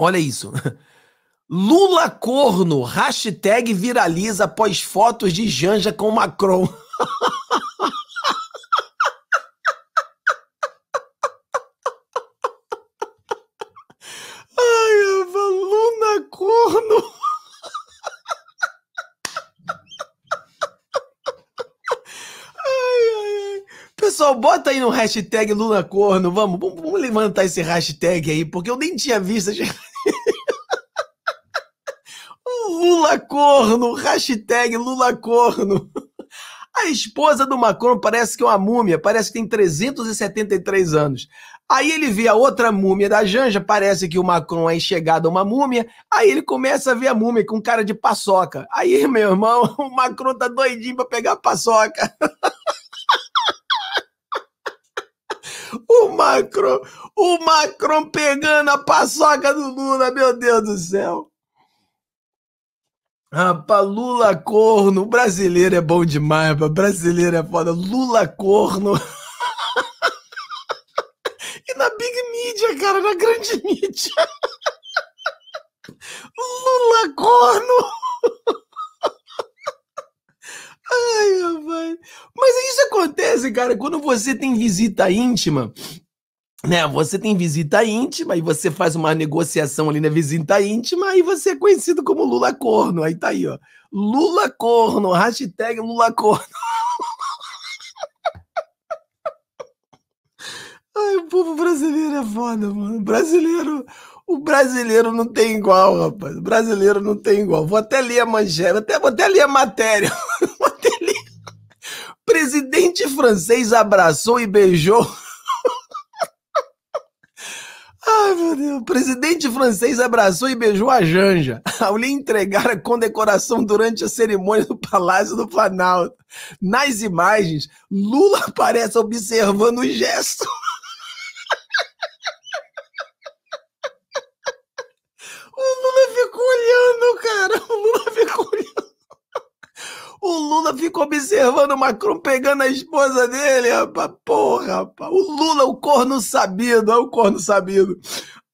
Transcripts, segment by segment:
Olha isso. Lula corno, hashtag viraliza após fotos de Janja com Macron. Ai, Eva, Luna corno. Pessoal, bota aí no hashtag Lula Corno, vamos, vamos levantar esse hashtag aí, porque eu nem tinha visto Lula corno, hashtag Lula corno. A esposa do Macron parece que é uma múmia, parece que tem 373 anos. Aí ele vê a outra múmia da Janja, parece que o Macron é enxergado a uma múmia, aí ele começa a ver a múmia com cara de paçoca. Aí, meu irmão, o Macron tá doidinho pra pegar a paçoca. O Macron, o Macron pegando a paçoca do Lula, meu Deus do céu. Rapaz, Lula corno, brasileiro é bom demais, rapaz. brasileiro é foda, Lula corno. e na big mídia, cara, na grande mídia. Lula corno. Ai, rapaz. Mas isso acontece, cara, quando você tem visita íntima né, você tem visita íntima e você faz uma negociação ali na visita íntima e você é conhecido como Lula Corno. Aí tá aí, ó. Lula Corno, hashtag Lula Corno. Ai, o povo brasileiro é foda, mano. O brasileiro, o brasileiro não tem igual, rapaz. O brasileiro não tem igual. Vou até ler a manchete, até, vou até ler a matéria. vou até ler. Presidente francês abraçou e beijou meu Deus. O presidente francês abraçou e beijou a Janja ao lhe entregar a condecoração durante a cerimônia do Palácio do Planalto. Nas imagens, Lula aparece observando o gesto. O Lula fica observando o Macron pegando a esposa dele, rapaz. Porra, rapaz. O Lula, o corno sabido, é o corno sabido.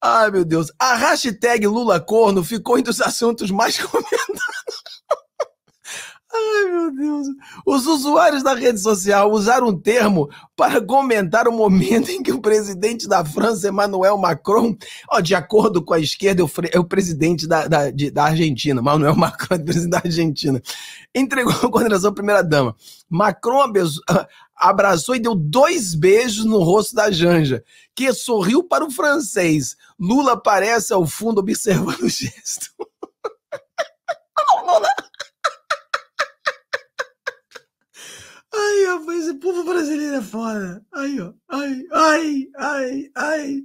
Ai, meu Deus. A hashtag Lula Corno ficou entre os assuntos mais comentados. Ai, meu Deus. Os usuários da rede social usaram um termo para comentar o momento em que o presidente da França, Emmanuel Macron, ó, de acordo com a esquerda, é o é presidente da, da, de, da Argentina, Emmanuel Macron é o presidente da Argentina, entregou a condenação à primeira-dama. Macron ah, abraçou e deu dois beijos no rosto da Janja, que sorriu para o francês. Lula aparece ao fundo observando o gesto. Brasileira brasileiro é foda. Aí, ó. Ai, ai, ai, ai.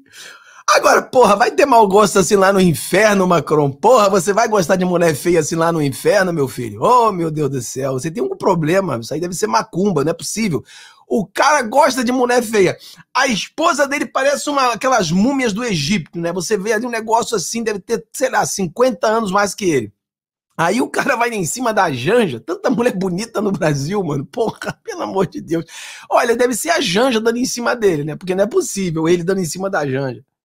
Agora, porra, vai ter mau gosto assim lá no inferno, Macron? Porra, você vai gostar de mulher feia assim lá no inferno, meu filho? Oh, meu Deus do céu, você tem um problema. Isso aí deve ser macumba, não é possível. O cara gosta de mulher feia. A esposa dele parece uma aquelas múmias do Egito, né? Você vê ali um negócio assim, deve ter, sei lá, 50 anos mais que ele. Aí o cara vai em cima da Janja. Tanta mulher bonita no Brasil, mano. Porra, pelo amor de Deus. Olha, deve ser a Janja dando em cima dele, né? Porque não é possível ele dando em cima da Janja.